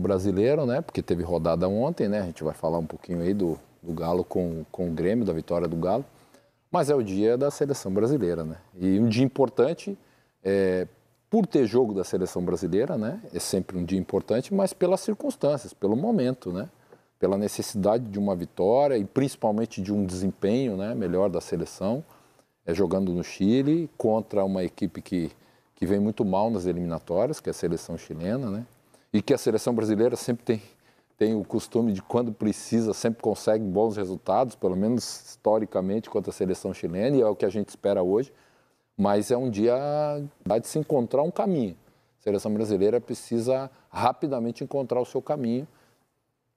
brasileiro, né? Porque teve rodada ontem, né? A gente vai falar um pouquinho aí do, do Galo com, com o Grêmio, da vitória do Galo. Mas é o dia da seleção brasileira, né? E um dia importante, é, por ter jogo da seleção brasileira, né? É sempre um dia importante, mas pelas circunstâncias, pelo momento, né? Pela necessidade de uma vitória e principalmente de um desempenho né? melhor da seleção, é, jogando no Chile contra uma equipe que, que vem muito mal nas eliminatórias, que é a seleção chilena, né? e que a seleção brasileira sempre tem, tem o costume de, quando precisa, sempre consegue bons resultados, pelo menos historicamente, contra a seleção chilena, e é o que a gente espera hoje. Mas é um dia de se encontrar um caminho. A seleção brasileira precisa rapidamente encontrar o seu caminho.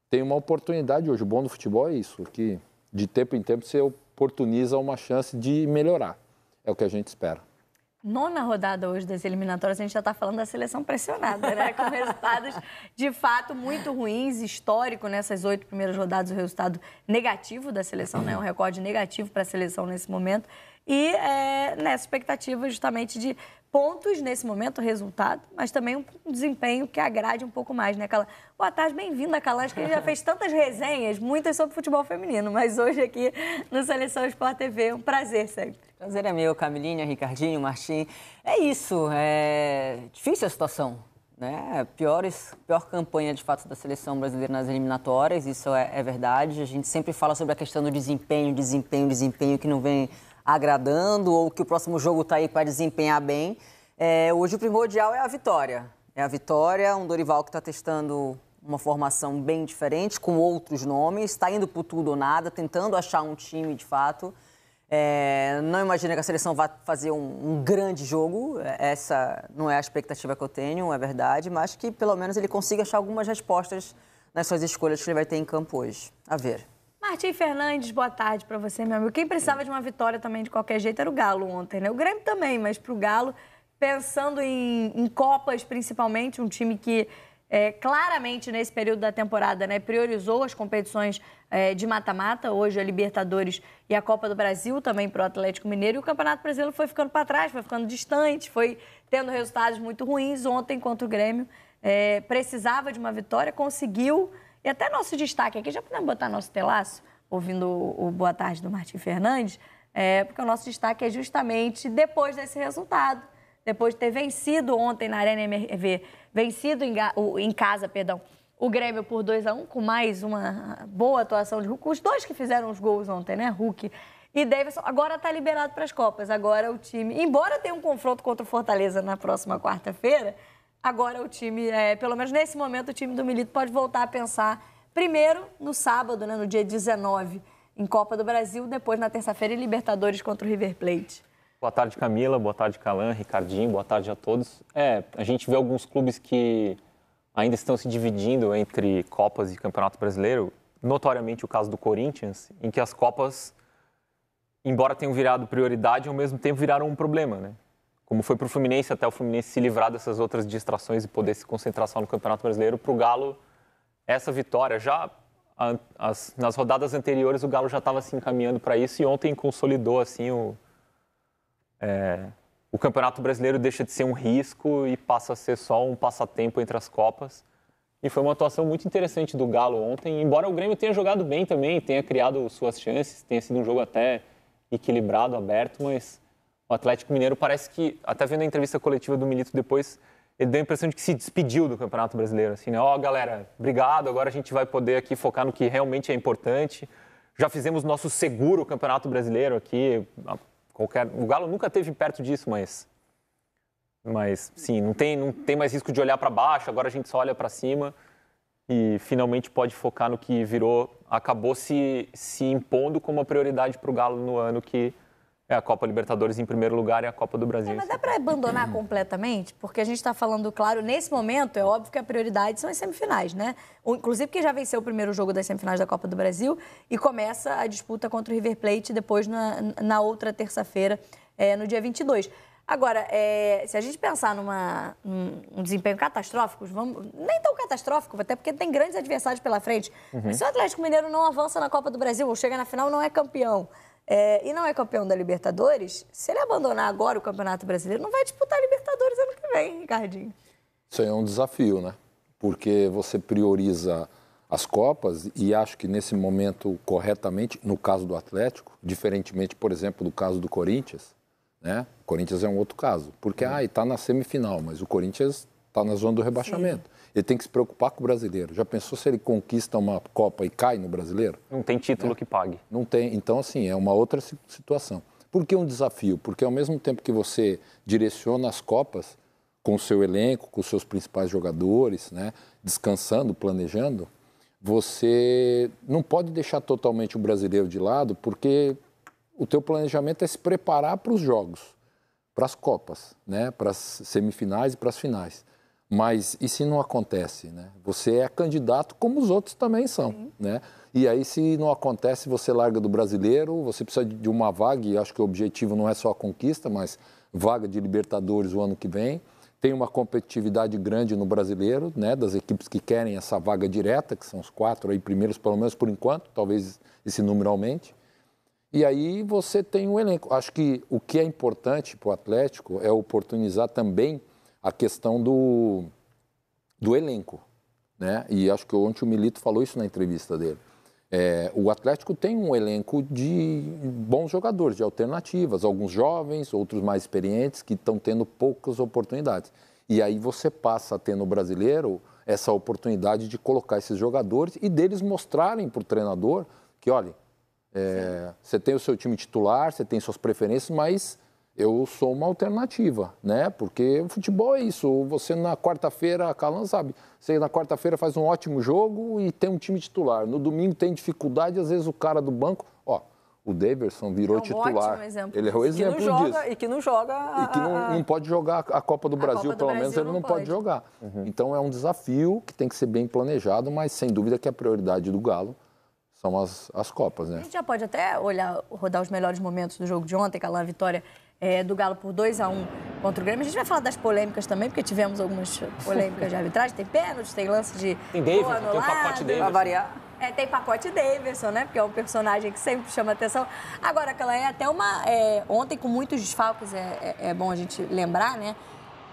Tem uma oportunidade hoje. O bom do futebol é isso, que de tempo em tempo você oportuniza uma chance de melhorar. É o que a gente espera nona rodada hoje das eliminatórias, a gente já está falando da seleção pressionada, né? Com resultados de fato muito ruins, histórico nessas oito primeiras rodadas, o resultado negativo da seleção, né? Um recorde negativo para a seleção nesse momento e é, nessa expectativa justamente de pontos nesse momento, resultado, mas também um desempenho que agrade um pouco mais, né, Calan? Boa tarde, bem-vinda, Calan. Acho que já fez tantas resenhas, muitas sobre futebol feminino, mas hoje aqui no Seleção Sport TV, um prazer sempre. Prazer é meu, Camilinha, Ricardinho, Martim. É isso, é difícil a situação, né? Piores, pior campanha de fato da seleção brasileira nas eliminatórias, isso é, é verdade. A gente sempre fala sobre a questão do desempenho, desempenho, desempenho, que não vem agradando ou que o próximo jogo está aí para desempenhar bem. É, hoje o primordial é a vitória. É a vitória, um Dorival que está testando uma formação bem diferente, com outros nomes, está indo por tudo ou nada, tentando achar um time de fato. É, não imagino que a seleção vá fazer um, um, grande jogo, é, essa não é a expectativa que eu tenho, é verdade, mas que pelo menos ele consiga achar algumas respostas nas suas escolhas que ele vai ter em campo hoje. A ver. Martim Fernandes, boa tarde para você, meu amigo. Quem precisava de uma vitória também de qualquer jeito era o Galo ontem, né? O Grêmio também, mas para o Galo, pensando em, em, Copas principalmente, um time que é, claramente nesse período da temporada né, priorizou as competições é, de mata-mata, hoje a Libertadores e a Copa do Brasil também para o Atlético Mineiro, e o Campeonato Brasileiro foi ficando para trás, foi ficando distante, foi tendo resultados muito ruins. Ontem, contra o Grêmio, é, precisava de uma vitória, conseguiu. E até nosso destaque aqui, já podemos botar nosso telaço, ouvindo o, o Boa Tarde do Martim Fernandes, é, porque o nosso destaque é justamente depois desse resultado, depois de ter vencido ontem na Arena MRV, vencido em, o, em casa, perdão, o Grêmio por 2 a 1 um, com mais uma boa atuação de Hulk. Os dois que fizeram os gols ontem, né? Hulk e Davidson. Agora está liberado para as Copas. Agora o time, embora tenha um confronto contra o Fortaleza na próxima quarta-feira, agora o time, é, pelo menos nesse momento, o time do Milito pode voltar a pensar primeiro no sábado, né, no dia 19, em Copa do Brasil, depois na terça-feira em Libertadores contra o River Plate. Boa tarde, Camila. Boa tarde, Calan, Ricardinho. Boa tarde a todos. É, a gente vê alguns clubes que ainda estão se dividindo entre Copas e Campeonato Brasileiro, notoriamente o caso do Corinthians, em que as Copas, embora tenham virado prioridade, ao mesmo tempo viraram um problema, né? como foi para o Fluminense, até o Fluminense se livrar dessas outras distrações e poder se concentrar só no Campeonato Brasileiro, para o Galo, essa vitória já. As, nas rodadas anteriores o Galo já estava se assim, encaminhando para isso e ontem consolidou assim o, é, o Campeonato Brasileiro deixa de ser um risco e passa a ser só um passatempo entre as Copas. E foi uma atuação muito interessante do Galo ontem, embora o Grêmio tenha jogado bem também, tenha criado suas chances, tenha sido um jogo até equilibrado, aberto, mas o Atlético Mineiro parece que, até vendo a entrevista coletiva do Milito depois, ele deu a impressão de que se despediu do Campeonato Brasileiro. Assim, né? Ó, oh, galera, obrigado, agora a gente vai poder aqui focar no que realmente é importante. Já fizemos nosso seguro Campeonato Brasileiro aqui. Qualquer... O Galo nunca teve perto disso, mas. Mas, sim, não tem, não tem mais risco de olhar para baixo, agora a gente só olha para cima e finalmente pode focar no que virou, acabou se, se impondo como uma prioridade para o Galo no ano que é a Copa Libertadores em primeiro lugar e a Copa do Brasil. É, mas dá para abandonar completamente? Porque a gente está falando, claro, nesse momento, é óbvio que a prioridade são as semifinais, né? Inclusive que já venceu o primeiro jogo das semifinais da Copa do Brasil e começa a disputa contra o River Plate depois na, na outra terça-feira, é, no dia 22. Agora, é, se a gente pensar numa, num desempenho catastrófico, vamos, nem tão catastrófico, até porque tem grandes adversários pela frente, uhum. se o Atlético Mineiro não avança na Copa do Brasil ou chega na final, não é campeão é, e não é campeão da Libertadores, se ele abandonar agora o Campeonato Brasileiro, não vai disputar a Libertadores ano que vem, Ricardinho. Isso aí é um desafio, né? Porque você prioriza as Copas e acho que nesse momento, corretamente, no caso do Atlético, diferentemente, por exemplo, do caso do Corinthians, né? O Corinthians é um outro caso, porque, uhum. ah, está na semifinal, mas o Corinthians está na zona do rebaixamento. Sim. Ele tem que se preocupar com o brasileiro. Já pensou se ele conquista uma Copa e cai no brasileiro? Não tem título é. que pague. Não tem. Então, assim, é uma outra situação. Por que um desafio? Porque ao mesmo tempo que você direciona as Copas com o seu elenco, com os seus principais jogadores, né, descansando, planejando, você não pode deixar totalmente o brasileiro de lado, porque o teu planejamento é se preparar para os jogos, para as copas, né, para as semifinais e para as finais. Mas e se não acontece? Né? Você é candidato como os outros também são. Né? E aí, se não acontece, você larga do brasileiro, você precisa de uma vaga, e acho que o objetivo não é só a conquista, mas vaga de Libertadores o ano que vem. Tem uma competitividade grande no brasileiro, né, das equipes que querem essa vaga direta, que são os quatro aí primeiros, pelo menos por enquanto, talvez esse número aumente. E aí você tem um elenco. Acho que o que é importante para o Atlético é oportunizar também a questão do, do elenco. Né? E acho que ontem o Milito falou isso na entrevista dele. É, o Atlético tem um elenco de bons jogadores, de alternativas, alguns jovens, outros mais experientes que estão tendo poucas oportunidades. E aí você passa a ter no brasileiro essa oportunidade de colocar esses jogadores e deles mostrarem para o treinador que, olha, é, você tem o seu time titular, você tem suas preferências, mas eu sou uma alternativa, né? Porque o futebol é isso. Você na quarta-feira, a Calan sabe, você na quarta-feira faz um ótimo jogo e tem um time titular. No domingo tem dificuldade, às vezes o cara do banco, ó, o Daverson virou é um titular. Ele é o exemplo que joga, disso. E que não joga. A, e que não, não, pode jogar a Copa do Brasil, Copa do pelo Brasil menos, ele não, não pode, pode jogar. Uhum. Então é um desafio que tem que ser bem planejado, mas sem dúvida que é a prioridade do Galo são as, as Copas, né? A gente já pode até olhar, rodar os melhores momentos do jogo de ontem, aquela vitória é, do Galo por 2 a 1 um contra o Grêmio. A gente vai falar das polêmicas também, porque tivemos algumas polêmicas de arbitragem. Tem pênalti, tem lance de. Tem David, tem o pacote Davis. Pra variar. É, tem pacote Davidson, né? Porque é um personagem que sempre chama atenção. Agora, ela é até uma. É, ontem, com muitos desfalques, é, é, é, bom a gente lembrar, né?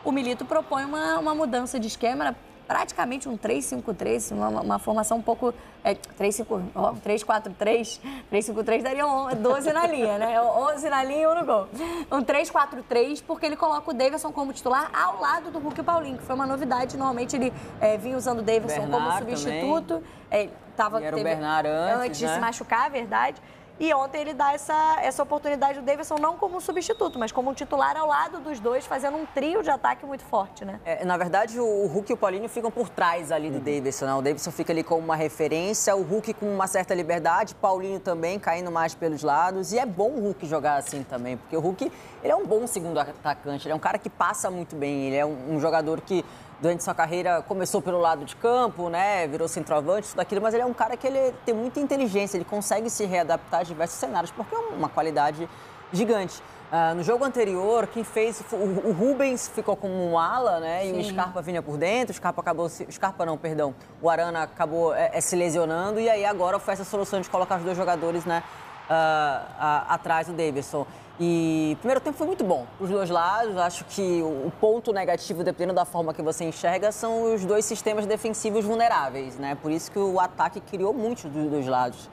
O Milito propõe uma, uma mudança de esquema praticamente um 3-5-3, uma, uma, formação um pouco. É, 3-4-3, 3-5-3 daria 12 na linha, né? 11 na linha e 1 no gol. Um 3-4-3, porque ele coloca o Davidson como titular ao lado do Hulk Paulinho, que foi uma novidade. Normalmente ele é, vinha usando o Davidson Bernard como substituto. Também. É, tava, e era teve, o Bernard antes. Antes né? de se machucar, é verdade. E ontem ele dá essa, essa oportunidade do Davidson, não como um substituto, mas como um titular ao lado dos dois, fazendo um trio de ataque muito forte, né? É, na verdade, o Hulk e o Paulinho ficam por trás ali do uhum. Davidson, né? O Davidson fica ali como uma referência, o Hulk com uma certa liberdade, Paulinho também caindo mais pelos lados. E é bom o Hulk jogar assim também, porque o Hulk ele é um bom segundo atacante, ele é um cara que passa muito bem, ele é um, um jogador que durante sua carreira começou pelo lado de campo, né? Virou centroavante, tudo aquilo, mas ele é um cara que ele tem muita inteligência, ele consegue se readaptar a diversos cenários, porque é uma qualidade gigante. Uh, no jogo anterior, quem fez. O, o, Rubens ficou como um ala, né? Sim. E o Scarpa vinha por dentro, o Scarpa acabou. Se, Scarpa não, perdão. O Arana acabou é, é, se lesionando, e aí agora foi essa solução de colocar os dois jogadores, né? Uh, uh, atrás do Davidson. E o primeiro tempo foi muito bom, os dois lados. Acho que o ponto negativo, dependendo da forma que você enxerga, são os dois sistemas defensivos vulneráveis, né? Por isso que o ataque criou muito dos dois lados.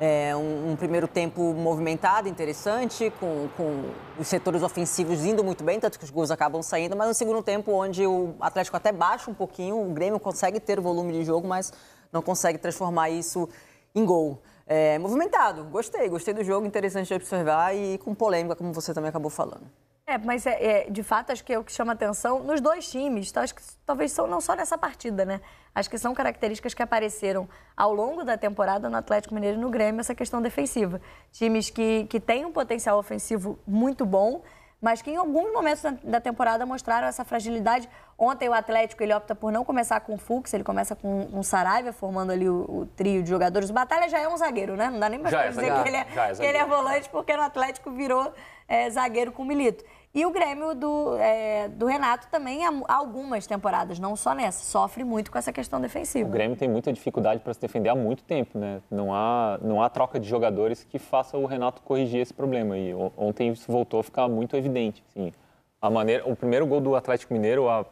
É um, um, primeiro tempo movimentado, interessante, com, com os setores ofensivos indo muito bem, tanto que os gols acabam saindo, mas um segundo tempo onde o Atlético até baixa um pouquinho, o Grêmio consegue ter o volume de jogo, mas não consegue transformar isso em gol. É, movimentado, gostei, gostei do jogo, interessante de observar e com polêmica, como você também acabou falando. É, mas é, é, de fato acho que é o que chama atenção nos dois times. Então, acho que talvez são não só nessa partida, né? Acho que são características que apareceram ao longo da temporada no Atlético Mineiro e no Grêmio, essa questão defensiva. Times que, que têm um potencial ofensivo muito bom, mas que em alguns momentos da temporada mostraram essa fragilidade Ontem o Atlético ele opta por não começar com o Fux, ele começa com um Saraiva, formando ali o, o trio de jogadores. O Batalha já é um zagueiro, né? Não dá nem pra é dizer que, ele é, é que ele é volante, porque no Atlético virou é, zagueiro com o Milito. E o Grêmio do, é, do Renato também, há algumas temporadas, não só nessa, sofre muito com essa questão defensiva. O Grêmio tem muita dificuldade para se defender há muito tempo, né? Não há, não há troca de jogadores que faça o Renato corrigir esse problema. E ontem isso voltou a ficar muito evidente. Assim. A maneira, o primeiro gol do Atlético Mineiro, a,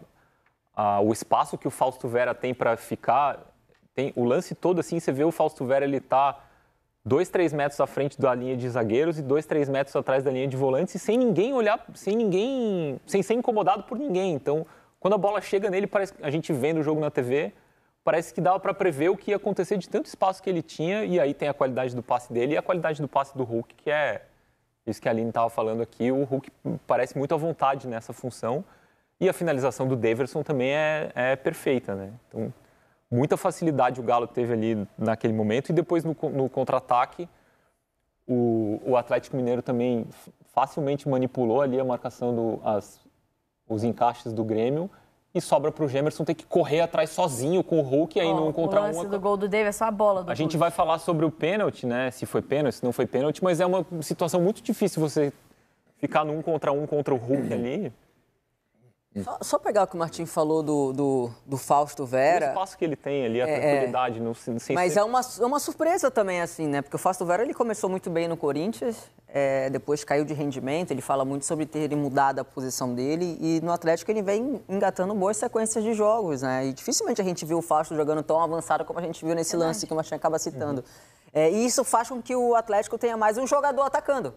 a, ah, o espaço que o Fausto Vera tem para ficar, tem o lance todo assim, você vê o Fausto Vera, ele tá 2, 3 metros à frente da linha de zagueiros e 2, 3 metros atrás da linha de volantes, e sem ninguém olhar, sem ninguém, sem ser incomodado por ninguém. Então, quando a bola chega nele, parece, a gente vendo o jogo na TV, parece que dava para prever o que ia acontecer de tanto espaço que ele tinha, e aí tem a qualidade do passe dele e a qualidade do passe do Hulk, que é isso que a Aline estava falando aqui, o Hulk parece muito à vontade nessa função. E a finalização do Deverson também é, é perfeita, né? Então, muita facilidade o Galo teve ali naquele momento. E depois, no, no contra-ataque, o, o, Atlético Mineiro também facilmente manipulou ali a marcação, do, as, os encaixes do Grêmio. E sobra para o Gemerson ter que correr atrás sozinho com o Hulk aí oh, não encontrar um. O lance do gol do é só a bola do A Hulk. gente vai falar sobre o pênalti, né? Se foi pênalti, se não foi pênalti, mas é uma situação muito difícil você ficar num contra um contra o Hulk uhum. ali. Hum. Só, só, pegar o que o Martim falou do, do, do Fausto Vera. O espaço que ele tem ali, a é, é. tranquilidade. No, sem mas ser... é uma, é uma surpresa também, assim, né? Porque o Fausto Vera ele começou muito bem no Corinthians, é, depois caiu de rendimento. Ele fala muito sobre ter mudado a posição dele. E no Atlético ele vem engatando boas sequências de jogos, né? E dificilmente a gente viu o Fausto jogando tão avançado como a gente viu nesse é lance que o Martim acaba citando. Uhum. É, e isso faz com que o Atlético tenha mais um jogador atacando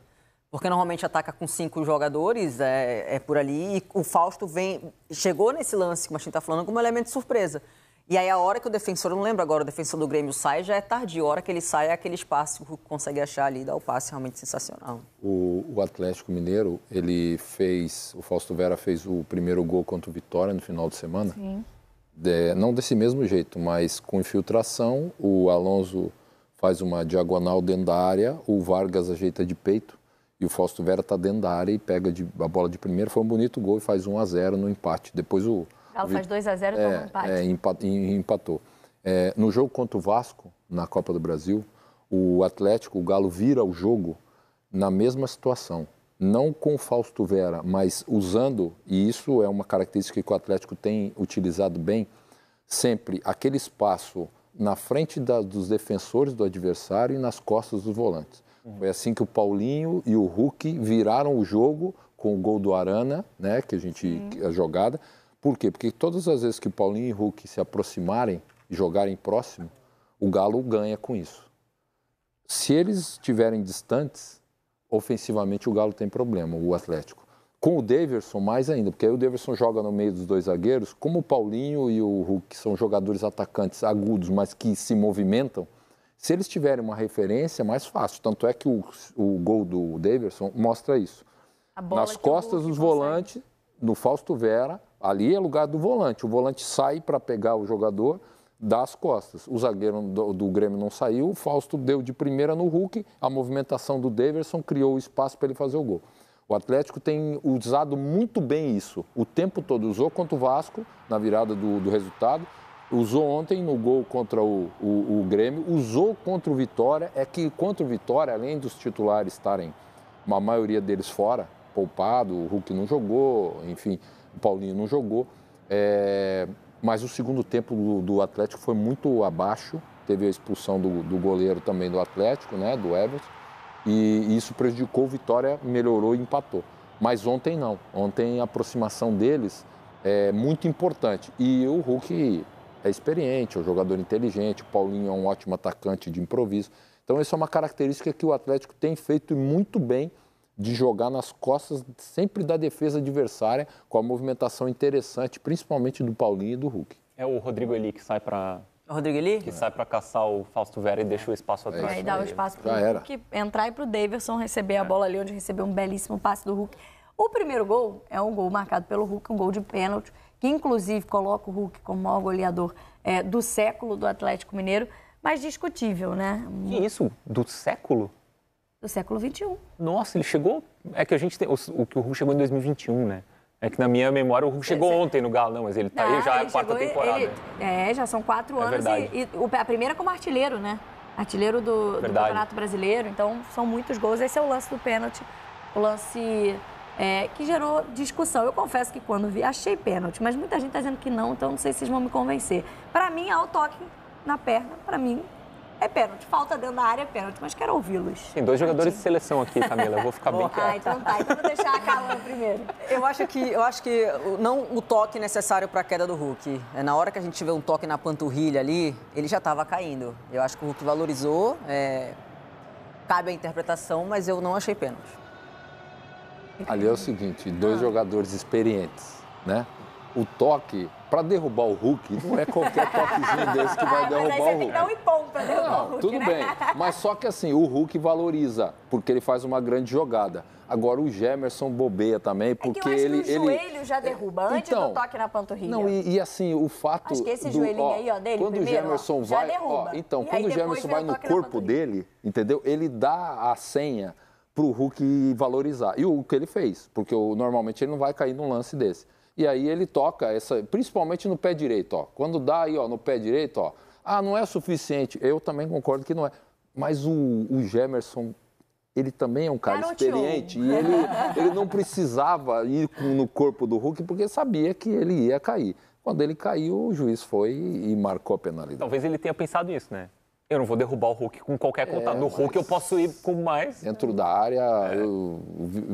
porque normalmente ataca com cinco jogadores, é, é por ali, e o Fausto vem, chegou nesse lance que o gente está falando como um elemento de surpresa. E aí a hora que o defensor, eu não lembro agora, o defensor do Grêmio sai, já é tardio. A hora que ele sai é aquele espaço que consegue achar ali, dá o passe realmente sensacional. O, o, Atlético Mineiro, ele fez, o Fausto Vera fez o primeiro gol contra o Vitória no final de semana. Sim. De, é, não desse mesmo jeito, mas com infiltração, o Alonso faz uma diagonal dentro da área, o Vargas ajeita de peito e o Fausto Vera está dentro da área e pega de, a bola de primeira. Foi um bonito gol e faz 1 a 0 no empate. Depois o. Galo faz 2 a 0 é, empate. É, empatou. É, no jogo contra o Vasco, na Copa do Brasil, o Atlético, o Galo vira o jogo na mesma situação. Não com o Fausto Vera, mas usando, e isso é uma característica que o Atlético tem utilizado bem, sempre aquele espaço na frente da, dos defensores do adversário e nas costas dos volantes. Foi é assim que o Paulinho e o Hulk viraram o jogo com o gol do Arana, né? Que a gente. É a jogada. Por quê? Porque todas as vezes que o Paulinho e o Hulk se aproximarem e jogarem próximo, o Galo ganha com isso. Se eles estiverem distantes, ofensivamente o Galo tem problema, o Atlético. Com o Daverson, mais ainda, porque aí o Daverson joga no meio dos dois zagueiros. Como o Paulinho e o Hulk são jogadores atacantes agudos, mas que se movimentam, se eles tiverem uma referência, é mais fácil. Tanto é que o, o gol do Davidson mostra isso. Nas costas dos volantes, no Fausto Vera, ali é lugar do volante. O volante sai para pegar o jogador das costas. O zagueiro do, do, Grêmio não saiu, o Fausto deu de primeira no Hulk, a movimentação do Daverson criou o espaço para ele fazer o gol. O Atlético tem usado muito bem isso. O tempo todo usou contra o Vasco, na virada do, do resultado, usou ontem no gol contra o, o, o, Grêmio, usou contra o Vitória. É que contra o Vitória, além dos titulares estarem, uma maioria deles fora, poupado, o Hulk não jogou, enfim, o Paulinho não jogou. É, mas o segundo tempo do, do, Atlético foi muito abaixo. Teve a expulsão do, do goleiro também do Atlético, né, do Everton. E, e isso prejudicou o Vitória, melhorou e empatou. Mas ontem não. Ontem a aproximação deles é muito importante. E o Hulk é experiente, é um jogador inteligente, o Paulinho é um ótimo atacante de improviso. Então, isso é uma característica que o Atlético tem feito muito bem de jogar nas costas sempre da defesa adversária, com a movimentação interessante, principalmente do Paulinho e do Hulk. É o Rodrigo Eli que sai para é o Rodrigo Eli? Que é. sai para caçar o Fausto Vera e é. deixa o espaço é atrás. É. e dá o espaço para o Hulk entrar e para o Davidson receber é. a bola ali, onde recebeu um belíssimo passe do Hulk. O primeiro gol é um gol marcado pelo Hulk, um gol de pênalti que inclusive coloca o Hulk como maior goleador é, do século do Atlético Mineiro, mas discutível, né? Que isso? Do século? Do século XXI. Nossa, ele chegou. É que a gente tem. O, que o Hulk chegou em 2021, né? É que na minha memória o Hulk chegou ontem no Galo, não, mas ele tá não, aí já é a quarta chegou, temporada. Ele, é, já são quatro é anos e, e, a primeira como artilheiro, né? Artilheiro do, do Campeonato Brasileiro, então são muitos gols. Esse é o lance do pênalti, o lance é, que gerou discussão. Eu confesso que quando vi, achei pênalti, mas muita gente está dizendo que não, então não sei se vocês vão me convencer. Para mim, ao toque na perna, para mim, é pênalti. Falta dentro da área é pênalti, mas quero ouvi-los. Tem dois jogadores de seleção aqui, Camila. Eu vou ficar bem ah, quieto. Ah, então tá. Então vou deixar a Calma primeiro. Eu acho que, eu acho que não o toque necessário para a queda do Hulk. É na hora que a gente vê um toque na panturrilha ali, ele já estava caindo. Eu acho que o Hulk valorizou. É... Cabe a interpretação, mas eu não achei pênalti. Ali é o seguinte, dois ah. jogadores experientes, né? O toque para derrubar o Hulk, não é qualquer toquezinho desse que vai derrubar o Hulk. Mas aí você tem que dar um derrubar não, o Hulk, tudo né? bem. Mas só que assim, o Hulk valoriza, porque ele faz uma grande jogada. Agora o Gemerson bobeia também, é porque é ele. Que o ele... joelho já derruba então, antes do então, toque na panturrilha. Não, e, e assim, o fato. Acho que esse do, joelhinho ó, aí, ó, dele. Quando primeiro, o Gemerson ó, vai. Ó, então, e quando o Gemerson vai no corpo dele, entendeu? Ele dá a senha para o Hulk valorizar. E o que ele fez, porque o, normalmente ele não vai cair num lance desse. E aí ele toca, essa, principalmente no pé direito. Ó. Quando dá aí ó, no pé direito, ó, ah, não é suficiente. Eu também concordo que não é. Mas o, o Gemerson ele também é um cara Garoteou. experiente e ele, ele não precisava ir no corpo do Hulk porque sabia que ele ia cair. Quando ele caiu, o juiz foi e marcou a penalidade. Talvez ele tenha pensado nisso, né? eu não vou derrubar o Hulk com qualquer contato. É, no Hulk eu posso ir com mais. Dentro da área, é. eu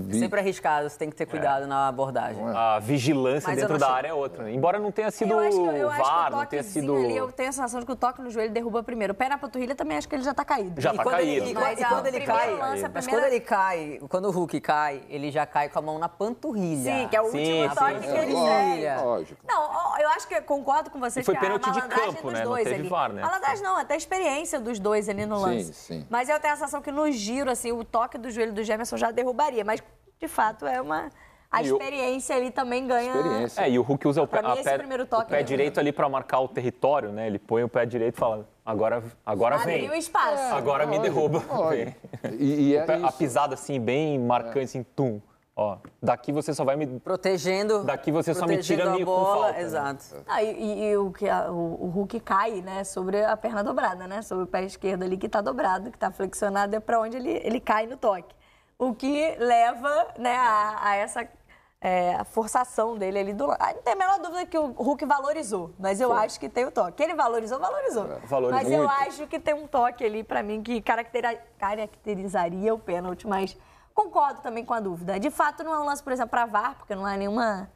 vi... Sempre arriscado, você tem que ter cuidado é. na abordagem. É? A vigilância Mas dentro da achei... área é outra. Né? Embora não tenha sido eu acho que, eu VAR, acho não tenha sido. Ali, eu tenho a sensação de que o toque no joelho derruba primeiro. O pé na panturrilha também acho que ele já tá caído. Já e tá caído. Ele, e quando, ele cai. Lança, primeira... Mas quando ele cai, quando o Hulk cai, ele já cai com a mão na panturrilha. Sim, que é o sim, último toque que ele é. Lógico. Não, eu acho que concordo com você. foi que pênalti de campo, né? Não teve VAR, né? A não, até experiência influência dos dois ali no lance. Sim, sim. Mas eu tenho a sensação que no giro, assim, o toque do joelho do Gemerson já derrubaria. Mas, de fato, é uma... A e experiência ali também ganha. É, e o Hulk usa o pé, mim, pé, o pé é. direito ali para marcar o território, né? Ele põe o pé direito e fala: agora, agora vem. O espaço. É, agora me derruba. E, e é a, a pisada assim, bem marcante, é. assim, tum. Ó, daqui você só vai me. Protegendo. Daqui você só me tira a bola, com falta. Né? Exato. Né? Ah, e, e, o, que a, o, o, Hulk cai, né? Sobre a perna dobrada, né? Sobre o pé esquerdo ali que está dobrado, que está flexionado, é para onde ele, ele cai no toque. O que leva né, a, a essa é, a forçação dele ali do lado. Ah, não tem a menor dúvida que o Hulk valorizou, mas eu acho que tem o toque. Ele valorizou, valorizou. É, valorizou mas muito. eu acho que tem um toque ali, para mim, que caracterizaria o pênalti, mas Concordo também com a dúvida. De fato, não é um lance, por exemplo, para VAR, porque não há é nenhuma.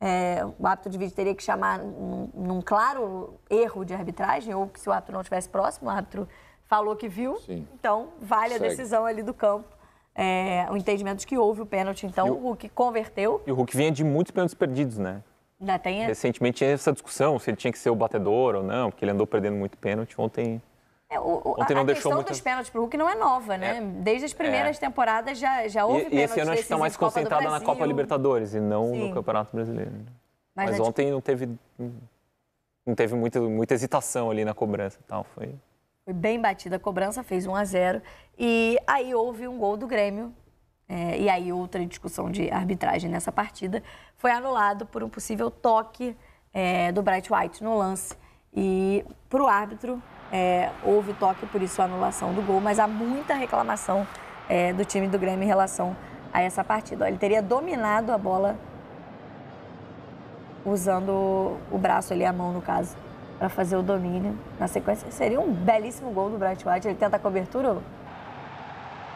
É, o hábito de vídeo teria que chamar num, num, claro erro de arbitragem, ou que se o árbitro não estivesse próximo, o árbitro falou que viu. Sim. Então, vale Segue. a decisão ali do campo. É, o entendimento de que houve o pênalti, então o Hulk converteu. E o Hulk vinha de muitos pênaltis perdidos, né? Ainda tem... É. Recentemente tinha essa discussão se ele tinha que ser o batedor ou não, porque ele andou perdendo muito pênalti. Ontem é, o, Ontem não a deixou questão muito... dos pênaltis para o Hulk não é nova, né? É. Desde as primeiras é. temporadas já, já houve e, pênaltis. E esse ano acho que está mais concentrada na Copa Libertadores e não Sim. no Campeonato Brasileiro. Mas, Mas ontem não teve, não teve muita muita hesitação ali na cobrança tal. Foi... Foi bem batida a cobrança, fez 1 a 0 E aí houve um gol do Grêmio. É, e aí outra discussão de arbitragem nessa partida. Foi anulado por um possível toque é, do Bright White no lance. E para o árbitro, é, houve toque, por isso a anulação do gol, mas há muita reclamação é, do time do Grêmio em relação a essa partida. Ele teria dominado a bola usando o braço ali, a mão no caso, para fazer o domínio. Na sequência, seria um belíssimo gol do Bright White. Ele tenta a cobertura.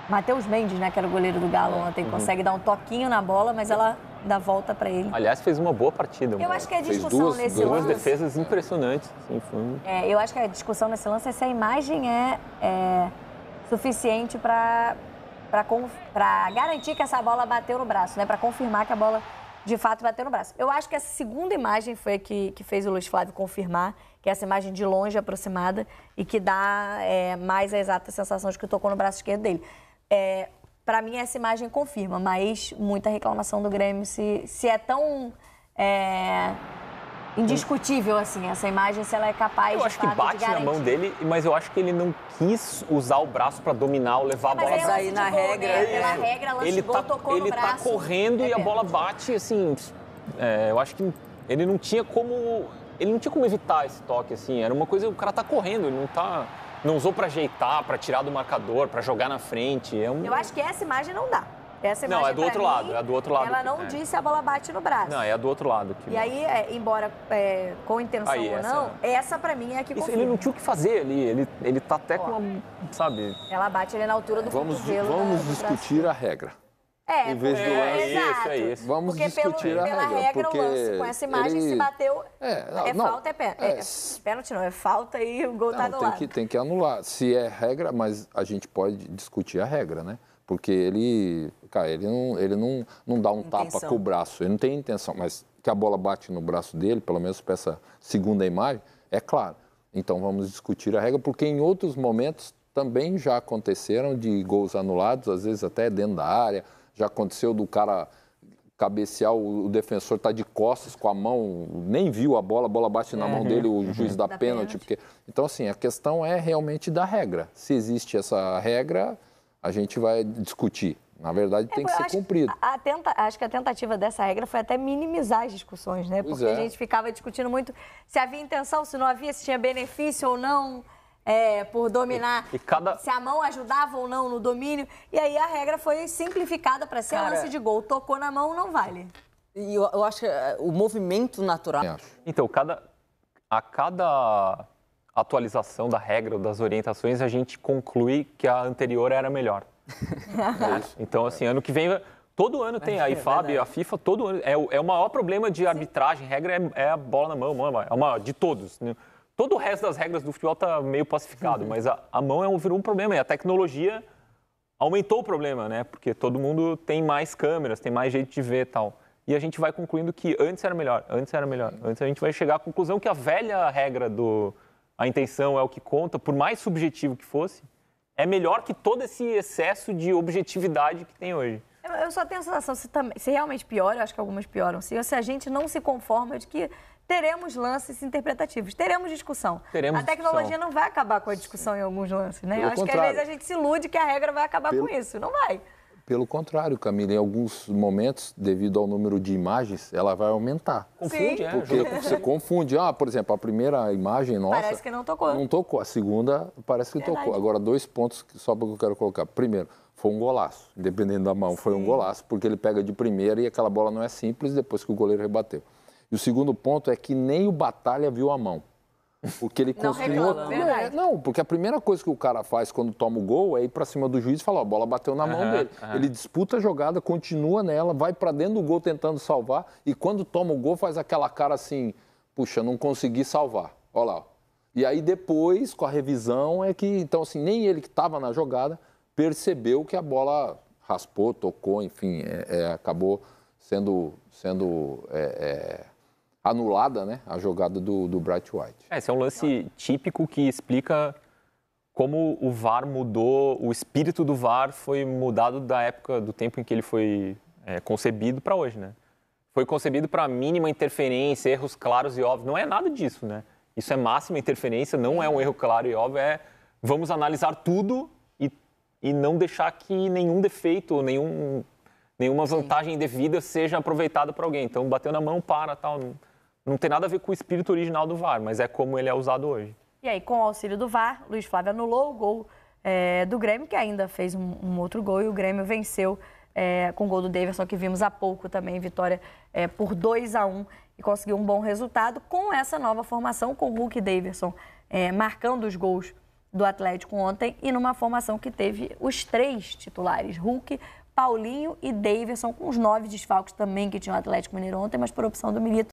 Matheus Mendes, né, que era o goleiro do Galo ontem, uhum. consegue dar um toquinho na bola, mas ela da volta para ele. Aliás, fez uma boa partida. Eu acho que a discussão duas, nesse duas lance... Duas defesas impressionantes. Assim, foi... é, eu acho que a discussão nesse lance é se a imagem é, é suficiente para para garantir que essa bola bateu no braço, né? Para confirmar que a bola de fato bateu no braço. Eu acho que essa segunda imagem foi a que, que fez o Luiz Flávio confirmar, que é essa imagem de longe é aproximada e que dá é, mais a exata sensação de que tocou no braço esquerdo dele. É, para mim essa imagem confirma, mas muita reclamação do Grêmio se, se é tão é, indiscutível assim essa imagem se ela é capaz. Eu acho fato, que bate na mão dele, mas eu acho que ele não quis usar o braço para dominar ou levar né? é, tá tá é, a bola. Mas aí na gol, regra, né? Pela regra, lance ele gol, tá, tocou ele no tá correndo é e a bola bate assim. É, eu acho que ele não tinha como ele não tinha como evitar esse toque assim. Era uma coisa o cara tá correndo, ele não tá não usou para ajeitar, para tirar do marcador, para jogar na frente. É um... Eu acho que essa imagem não dá. Essa imagem não, é do outro mim, lado, é do outro lado. Ela não é. disse a bola bate no braço. Não, é do outro lado. e aí, é, embora é, com intenção aí, ou não, é. essa para mim é a que Isso, Ele não tinha o que fazer ali, ele, ele tá até Ó, com uma, sabe... Ela bate ali na altura do vamos, né, Vamos da, discutir a regra. É, em vez do lance. É, Isso, é isso. Vamos porque discutir pelo, a regra. Pela regra, porque o lance com essa imagem, ele... se bateu, é, é não, é não, falta, é pênalti. É, é pênalti não, é falta e o gol está anulado. Tem que, tem que anular. Se é regra, mas a gente pode discutir a regra, né? Porque ele, cara, ele não, ele não, não dá um intenção. tapa com o braço, ele não tem intenção, mas que a bola bate no braço dele, pelo menos para essa segunda imagem, é claro. Então vamos discutir a regra, porque em outros momentos também já aconteceram de gols anulados, às vezes até dentro da área, já aconteceu do cara cabecear, o, defensor está de costas com a mão, nem viu a bola, a bola bate na uhum. mão dele, o uhum. juiz dá, dá pênalti. pênalti. Porque... Então, assim, a questão é realmente da regra. Se existe essa regra, a gente vai discutir. Na verdade, é, tem que ser cumprido. A, a tenta, acho que a tentativa dessa regra foi até minimizar as discussões, né? Pois Porque é. a gente ficava discutindo muito se havia intenção, se não havia, se tinha benefício ou não é, por dominar e, e cada... se a mão ajudava ou não no domínio. E aí a regra foi simplificada para ser Cara... lance de gol. Tocou na mão, não vale. E eu, eu acho que é, o movimento natural. É. Então, cada, a cada atualização da regra, das orientações, a gente conclui que a anterior era melhor. é então, assim, ano que vem Todo ano tem a IFAB, a FIFA, todo ano. É, é o maior problema de arbitragem, regra é, é a bola na mão, mano, é uma de todos. Né? Todo o resto das regras do futebol está meio pacificado, uhum. mas a, a, mão é um, virou um problema e a tecnologia aumentou o problema, né? Porque todo mundo tem mais câmeras, tem mais jeito de ver e tal. E a gente vai concluindo que antes era melhor, antes era melhor. Antes a gente vai chegar à conclusão que a velha regra do a intenção é o que conta, por mais subjetivo que fosse, é melhor que todo esse excesso de objetividade que tem hoje. Eu só tenho a sensação, se, se realmente piora, eu acho que algumas pioram, se, se a gente não se conforma de que teremos lances interpretativos, teremos discussão. Teremos a tecnologia discussão. não vai acabar com a discussão em alguns lances, né? Pelo Eu acho contrário. que às vezes a gente se ilude que a regra vai acabar pelo, com isso. Não vai. Pelo contrário, Camila, em alguns momentos, devido ao número de imagens, ela vai aumentar. Confunde, Sim. é. Porque você confunde. Ah, por exemplo, a primeira imagem nossa. Parece que não tocou. Não tocou. A segunda parece que Verdade. tocou. Agora, dois pontos só que eu quero colocar. Primeiro, foi um golaço, dependendo da mão, Sim. foi um golaço, porque ele pega de primeira e aquela bola não é simples depois que o goleiro rebateu. E o segundo ponto é que nem o Batalha viu a mão. Porque ele construiu. Não, é, não, porque a primeira coisa que o cara faz quando toma o gol é ir para cima do juiz e falar: ó, a bola bateu na uhum, mão dele. Uhum. Ele disputa a jogada, continua nela, vai para dentro do gol tentando salvar e quando toma o gol faz aquela cara assim: puxa, não consegui salvar. Olha lá. E aí depois, com a revisão, é que. Então, assim, nem ele que estava na jogada percebeu que a bola raspou, tocou, enfim, é, é, acabou sendo. sendo é, é anulada né, a jogada do, do Bright White. É, esse é um lance típico que explica como o VAR mudou, o espírito do VAR foi mudado da época, do tempo em que ele foi é, concebido para hoje, né? Foi concebido para mínima interferência, erros claros e óbvios. Não é nada disso, né? Isso é máxima interferência, não é um erro claro e óbvio, é vamos analisar tudo e, e não deixar que nenhum defeito, nenhum, nenhuma vantagem indevida seja aproveitada para alguém. Então, bateu na mão, para, tal. Não tem nada a ver com o espírito original do VAR, mas é como ele é usado hoje. E aí, com o auxílio do VAR, Luiz Flávio anulou o gol é, do Grêmio, que ainda fez um, um outro gol, e o Grêmio venceu é, com o gol do Davidson, que vimos há pouco também, vitória é, por 2 a 1 e conseguiu um bom resultado com essa nova formação, com o Hulk Davidson marcando os gols do Atlético ontem e numa formação que teve os três titulares, Hulk, Paulinho e Davidson, com os nove desfalques também que tinha o Atlético Mineiro ontem, mas por opção do Milito.